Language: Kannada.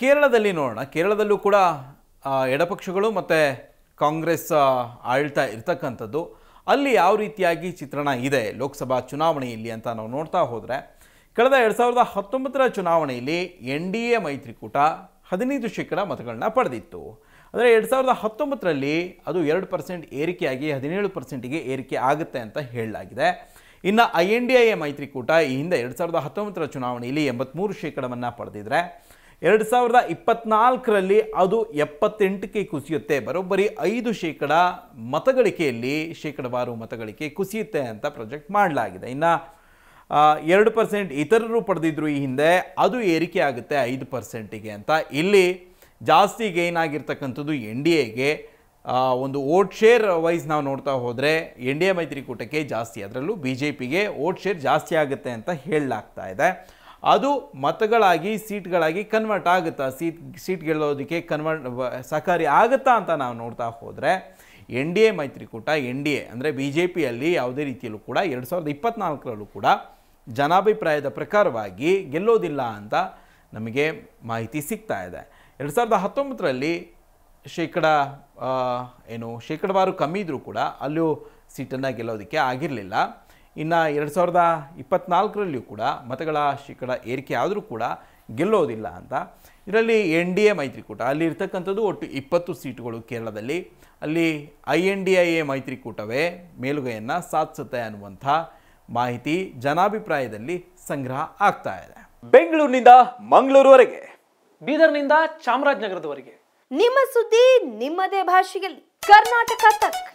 ಕೇರಳದಲ್ಲಿ ನೋಡೋಣ ಕೇರಳದಲ್ಲೂ ಕೂಡ ಎಡಪಕ್ಷಗಳು ಮತ್ತು ಕಾಂಗ್ರೆಸ್ ಆಳ್ತಾ ಇರ್ತಕ್ಕಂಥದ್ದು ಅಲ್ಲಿ ಯಾವ ರೀತಿಯಾಗಿ ಚಿತ್ರಣ ಇದೆ ಲೋಕಸಭಾ ಚುನಾವಣೆಯಲ್ಲಿ ಅಂತ ನಾವು ನೋಡ್ತಾ ಹೋದರೆ ಕಳೆದ ಎರಡು ಸಾವಿರದ ಹತ್ತೊಂಬತ್ತರ ಚುನಾವಣೆಯಲ್ಲಿ ಎನ್ ಡಿ ಎ ಮೈತ್ರಿಕೂಟ ಹದಿನೈದು ಶೇಕಡ ಮತಗಳನ್ನ ಪಡೆದಿತ್ತು ಆದರೆ ಎರಡು ಸಾವಿರದ ಹತ್ತೊಂಬತ್ತರಲ್ಲಿ ಅದು ಎರಡು ಪರ್ಸೆಂಟ್ ಏರಿಕೆಯಾಗಿ ಹದಿನೇಳು ಪರ್ಸೆಂಟಿಗೆ ಏರಿಕೆ ಆಗುತ್ತೆ ಅಂತ ಹೇಳಲಾಗಿದೆ ಇನ್ನು I N D I A ಮೈತ್ರಿಕೂಟ ಈ ಹಿಂದೆ ಎರಡು ಸಾವಿರದ ಹತ್ತೊಂಬತ್ತರ ಚುನಾವಣೆಯಲ್ಲಿ ಎಂಬತ್ತ್ಮೂರು ಶೇಕಡವನ್ನು ಪಡೆದಿದ್ರೆ ಎರಡು ಸಾವಿರದ ಇಪ್ಪತ್ನಾಲ್ಕರಲ್ಲಿ ಅದು ಎಪ್ಪತ್ತೆಂಟಕ್ಕೆ ಕುಸಿಯುತ್ತೆ ಬರೋಬ್ಬರಿ ಐದು ಶೇಕಡ ಮತಗಳಿಕೆಯಲ್ಲಿ ಶೇಕಡವಾರು ಮತಗಳಿಕೆ ಕುಸಿಯುತ್ತೆ ಅಂತ ಪ್ರೊಜೆಕ್ಟ್ ಮಾಡಲಾಗಿದೆ ಇನ್ನು ಎರಡು ಪರ್ಸೆಂಟ್ ಇತರರು ಪಡೆದಿದ್ರು ಈ ಹಿಂದೆ ಅದು ಏರಿಕೆ ಆಗುತ್ತೆ ಐದು ಪರ್ಸೆಂಟಿಗೆ ಅಂತ ಇಲ್ಲಿ ಜಾಸ್ತಿ ಗೇನ್ ಆಗಿರ್ತಕ್ಕಂಥದ್ದು ಎನ್ ಡಿ ಎಗೆ ಒಂದು ಓಟ್ ಶೇರ್ ವೈಸ್ ನಾವು ನೋಡ್ತಾ ಹೋದರೆ ಎನ್ ಡಿ ಎ ಮೈತ್ರಿಕೂಟಕ್ಕೆ ಜಾಸ್ತಿ ಅದರಲ್ಲೂ ಬಿ ಜೆ ಪಿಗೆ ಓಟ್ ಶೇರ್ ಜಾಸ್ತಿ ಆಗುತ್ತೆ ಅಂತ ಹೇಳಲಾಗ್ತಾ ಇದೆ ಅದು ಮತಗಳಾಗಿ ಸೀಟ್ಗಳಾಗಿ ಕನ್ವರ್ಟ್ ಆಗುತ್ತಾ ಸೀಟ್ ಸೀಟ್ ಗೆಲ್ಲೋದಕ್ಕೆ ಕನ್ವರ್ಟ್ ಸಹಕಾರಿ ಆಗುತ್ತಾ ಅಂತ ನಾವು ನೋಡ್ತಾ ಹೋದರೆ ಎನ್ ಡಿ ಎ ಮೈತ್ರಿಕೂಟ ಎನ್ ಡಿ ಎ ಅಂದರೆ ಬಿ ಜೆ ಪಿಯಲ್ಲಿ ಯಾವುದೇ ರೀತಿಯಲ್ಲೂ ಕೂಡ ಎರಡು ಸಾವಿರದ ಇಪ್ಪತ್ತ್ನಾಲ್ಕರಲ್ಲೂ ಕೂಡ ಜನಾಭಿಪ್ರಾಯದ ಪ್ರಕಾರವಾಗಿ ಗೆಲ್ಲೋದಿಲ್ಲ ಅಂತ ನಮಗೆ ಮಾಹಿತಿ ಸಿಗ್ತಾ ಇದೆ ಎರಡು ಸಾವಿರದ ಹತ್ತೊಂಬತ್ತರಲ್ಲಿ ಶೇಕಡ ಏನು ಶೇಕಡವಾರು ಕಮ್ಮಿ ಇದ್ದರೂ ಕೂಡ ಅಲ್ಲೂ ಸೀಟನ್ನು ಗೆಲ್ಲೋದಕ್ಕೆ ಆಗಿರಲಿಲ್ಲ ಇನ್ನು ಎರಡು ಸಾವಿರದ ಇಪ್ಪತ್ನಾಲ್ಕರಲ್ಲಿಯೂ ಕೂಡ ಮತಗಳ ಶೇಕಡ ಏರಿಕೆ ಆದರೂ ಕೂಡ ಗೆಲ್ಲೋದಿಲ್ಲ ಅಂತ ಇದರಲ್ಲಿ ಎನ್ ಡಿ ಎ ಮೈತ್ರಿಕೂಟ ಅಲ್ಲಿ ಇರ್ತಕ್ಕಂಥದ್ದು ಒಟ್ಟು ಇಪ್ಪತ್ತು ಸೀಟುಗಳು ಕೇರಳದಲ್ಲಿ ಅಲ್ಲಿ I N D I A ಮೈತ್ರಿಕೂಟವೇ ಮೇಲುಗೈಯನ್ನು ಸಾಧಿಸುತ್ತೆ ಅನ್ನುವಂಥ ಮಾಹಿತಿ ಜನಾಭಿಪ್ರಾಯದಲ್ಲಿ ಸಂಗ್ರಹ ಆಗ್ತಾ ಇದೆ ಬೆಂಗಳೂರಿನಿಂದ ಮಂಗಳೂರುವರೆಗೆ ಬೀದರ್ನಿಂದ ಚಾಮರಾಜನಗರದವರೆಗೆ ನಿಮ್ಮ ಸುದ್ದಿ ನಿಮ್ಮದೇ ಭಾಷೆಯಲ್ಲಿ ಕರ್ನಾಟಕ ತಕ್